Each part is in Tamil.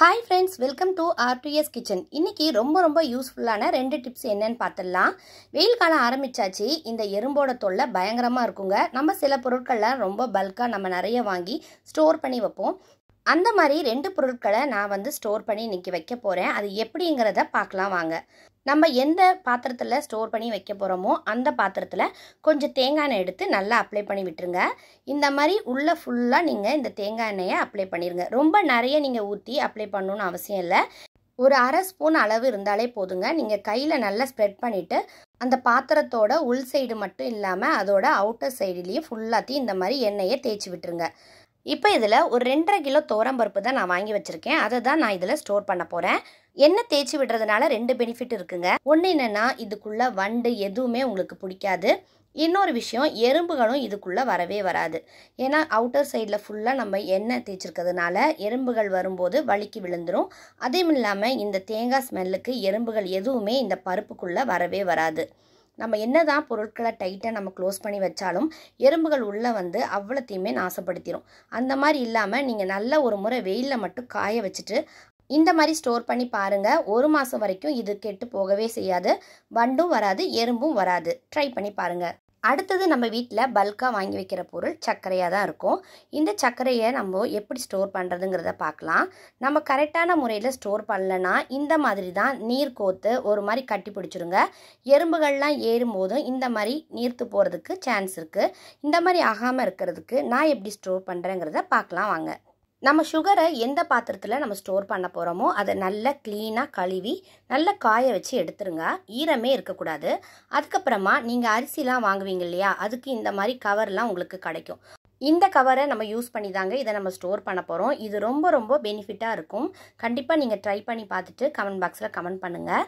hi friends welcome to RTS kitchen இன்றைக்கி ரொம்ப ரொம்ப யூஸ்ஃபுல்லான ரெண்டு டிப்ஸ் என்னென்னு பார்த்துடலாம் வெயில் காலம் ஆரம்பித்தாச்சு இந்த எறும்போட தொல்லை பயங்கரமாக இருக்குங்க நம்ம சில பொருட்கள்லாம் ரொம்ப பல்காக நம்ம நிறைய வாங்கி ஸ்டோர் பண்ணி வைப்போம் அந்த மாதிரி ரெண்டு பொருட்களை நான் வந்து ஸ்டோர் பண்ணி இன்றைக்கி வைக்க போகிறேன் அது எப்படிங்கிறத பார்க்கலாம் வாங்க நம்ம எந்த பாத்திரத்தில் ஸ்டோர் பண்ணி வைக்க போகிறோமோ அந்த பாத்திரத்தில் கொஞ்சம் தேங்காய் எண்ணெய் எடுத்து நல்லா அப்ளை பண்ணி விட்டுருங்க இந்த மாதிரி உள்ளே ஃபுல்லாக நீங்கள் இந்த தேங்காய் எண்ணெயை அப்ளை பண்ணிடுங்க ரொம்ப நிறைய நீங்கள் ஊற்றி அப்ளை பண்ணணும்னு அவசியம் இல்லை ஒரு அரை ஸ்பூன் அளவு இருந்தாலே போதுங்க நீங்கள் கையில் நல்லா ஸ்ப்ரெட் பண்ணிவிட்டு அந்த பாத்திரத்தோட உள் சைடு மட்டும் இல்லாமல் அதோட அவுட்டர் சைடுலேயும் ஃபுல்லாத்தையும் இந்த மாதிரி எண்ணெயை தேய்ச்சி விட்டுருங்க இப்போ இதில் ஒரு ரெண்டரை கிலோ தோரம்பருப்பு தான் நான் வாங்கி வச்சுருக்கேன் அதை தான் நான் இதில் ஸ்டோர் பண்ண போகிறேன் எண்ணெய் தேய்ச்சி விடுறதுனால ரெண்டு பெனிஃபிட் இருக்குங்க ஒன்று என்னென்னா இதுக்குள்ள வண்டு எதுவுமே உங்களுக்கு பிடிக்காது இன்னொரு விஷயம் எறும்புகளும் இதுக்குள்ளே வரவே வராது ஏன்னா அவுட்டர் சைடில் ஃபுல்லாக நம்ம எண்ணெய் தேய்ச்சிருக்கிறதுனால எறும்புகள் வரும்போது வழுக்கி விழுந்துடும் அதையும் இல்லாமல் இந்த தேங்காய் ஸ்மெல்லுக்கு எறும்புகள் எதுவுமே இந்த பருப்புக்குள்ளே வரவே வராது நம்ம என்ன தான் பொருட்களை டைட்டாக நம்ம க்ளோஸ் பண்ணி வச்சாலும் எறும்புகள் உள்ளே வந்து அவ்வளோத்தையுமே நாசப்படுத்திடும் அந்த மாதிரி இல்லாமல் நீங்கள் நல்ல ஒரு முறை வெயிலில் மட்டும் காய வச்சுட்டு இந்த மாதிரி ஸ்டோர் பண்ணி பாருங்கள் ஒரு மாதம் வரைக்கும் இது கெட்டு போகவே செய்யாது வண்டும் வராது எறும்பும் வராது ட்ரை பண்ணி பாருங்கள் அடுத்தது நம்ம வீட்டில் பல்காக வாங்கி வைக்கிற பொருள் சர்க்கரையாக தான் இருக்கும் இந்த சர்க்கரையை நம்ம எப்படி ஸ்டோர் பண்ணுறதுங்கிறத பார்க்கலாம் நம்ம கரெக்டான முறையில் ஸ்டோர் பண்ணலன்னா இந்த மாதிரி தான் நீர் கோத்து ஒரு மாதிரி கட்டி பிடிச்சிருங்க எறும்புகள்லாம் ஏறும்போதும் இந்த மாதிரி நீர்த்து போகிறதுக்கு சான்ஸ் இருக்குது இந்த மாதிரி ஆகாமல் இருக்கிறதுக்கு நான் எப்படி ஸ்டோர் பண்ணுறேங்கிறத பார்க்கலாம் வாங்க நம்ம சுகரை எந்த பாத்திரத்தில் நம்ம ஸ்டோர் பண்ண போகிறோமோ அதை நல்லா க்ளீனாக கழுவி நல்லா காய வச்சு எடுத்துருங்க ஈரமே இருக்கக்கூடாது அதுக்கப்புறமா நீங்கள் அரிசிலாம் வாங்குவீங்க இல்லையா அதுக்கு இந்த மாதிரி கவர்லாம் உங்களுக்கு கிடைக்கும் இந்த கவரை நம்ம யூஸ் பண்ணி தாங்க இதை நம்ம ஸ்டோர் பண்ண போகிறோம் இது ரொம்ப ரொம்ப பெனிஃபிட்டாக இருக்கும் கண்டிப்பாக நீங்கள் ட்ரை பண்ணி பார்த்துட்டு கமெண்ட் பாக்ஸில் கமெண்ட் பண்ணுங்கள்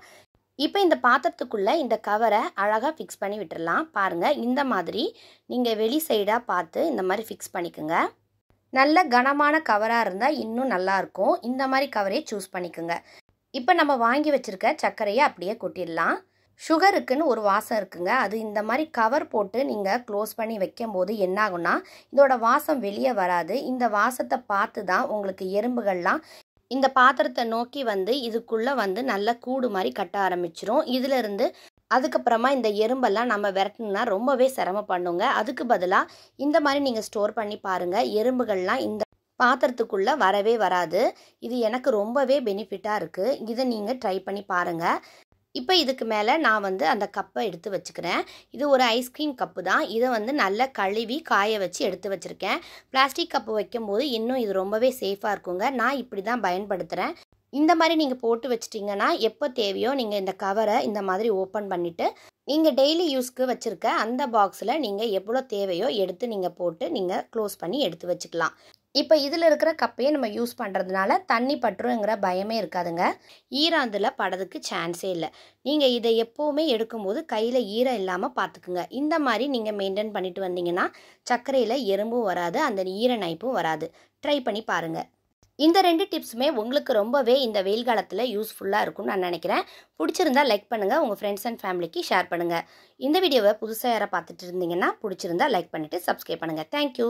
இப்போ இந்த பாத்திரத்துக்குள்ளே இந்த கவரை அழகாக ஃபிக்ஸ் பண்ணி விட்டுடலாம் பாருங்கள் இந்த மாதிரி நீங்கள் வெளி சைடாக பார்த்து இந்த மாதிரி ஃபிக்ஸ் பண்ணிக்கோங்க நல்ல கனமான கவராக இருந்தால் இன்னும் நல்லாயிருக்கும் இந்த மாதிரி கவரையை சூஸ் பண்ணிக்கோங்க இப்போ நம்ம வாங்கி வச்சுருக்க சர்க்கரையை அப்படியே கொட்டிடலாம் சுகருக்குன்னு ஒரு வாசம் இருக்குங்க அது இந்த மாதிரி கவர் போட்டு நீங்கள் க்ளோஸ் பண்ணி வைக்கும்போது என்னாகும்னா இதோட வாசம் வெளியே வராது இந்த வாசத்தை பார்த்து தான் உங்களுக்கு எறும்புகள்லாம் இந்த பாத்திரத்தை நோக்கி வந்து இதுக்குள்ளே வந்து நல்ல கூடு மாதிரி கட்ட ஆரம்பிச்சிரும் இதிலிருந்து அதுக்கப்புறமா இந்த எறும்பெல்லாம் நம்ம விரட்டணும்னா ரொம்பவே சிரமம் பண்ணுங்க அதுக்கு பதிலாக இந்த மாதிரி நீங்கள் ஸ்டோர் பண்ணி பாருங்கள் எறும்புகள்லாம் இந்த பாத்திரத்துக்குள்ளே வரவே வராது இது எனக்கு ரொம்பவே பெனிஃபிட்டாக இருக்குது இதை நீங்கள் ட்ரை பண்ணி பாருங்கள் இப்போ இதுக்கு மேலே நான் வந்து அந்த கப்பை எடுத்து வச்சுக்கிறேன் இது ஒரு ஐஸ்கிரீம் கப்பு தான் இதை வந்து நல்லா கழுவி காய வச்சு எடுத்து வச்சுருக்கேன் பிளாஸ்டிக் கப்பு வைக்கும்போது இன்னும் இது ரொம்பவே சேஃபாக இருக்குங்க நான் இப்படி தான் பயன்படுத்துகிறேன் இந்த மாதிரி நீங்கள் போட்டு வச்சிட்டிங்கன்னா எப்போ தேவையோ நீங்கள் இந்த கவரை இந்த மாதிரி ஓப்பன் பண்ணிவிட்டு நீங்கள் டெய்லி யூஸ்க்கு வச்சுருக்க அந்த பாக்ஸில் நீங்கள் எவ்வளோ தேவையோ எடுத்து நீங்கள் போட்டு நீங்கள் க்ளோஸ் பண்ணி எடுத்து வச்சுக்கலாம் இப்போ இதில் இருக்கிற கப்பையை நம்ம யூஸ் பண்ணுறதுனால தண்ணி பற்றுங்கிற பயமே இருக்காதுங்க ஈரம் அதில் படதுக்கு சான்ஸே இல்லை நீங்கள் இதை எப்போவுமே எடுக்கும்போது கையில் ஈரம் இல்லாமல் பார்த்துக்குங்க இந்த மாதிரி நீங்கள் மெயின்டைன் பண்ணிட்டு வந்தீங்கன்னா சர்க்கரையில் எறும்பும் வராது அந்த ஈர நைப்பும் வராது ட்ரை பண்ணி பாருங்கள் இந்த ரெண்டு டிப்ஸுமே உங்களுக்கு ரொம்பவே இந்த வெயில் காலத்தில் யூஸ்ஃபுல்லாக இருக்கும்னு நான் நினைக்கிறேன் பிடிச்சிருந்தா லைக் பண்ணுங்கள் உங்கள் ஃப்ரெண்ட்ஸ் அண்ட் ஃபேமிலிக்கு ஷேர் பண்ணுங்கள் இந்த வீடியோவை புதுசாக யாரை பார்த்துட்டு இருந்தீங்கன்னா பிடிச்சிருந்தா லைக் பண்ணிவிட்டு சப்ஸ்கிரைப் பண்ணுங்கள் தேங்க்யூ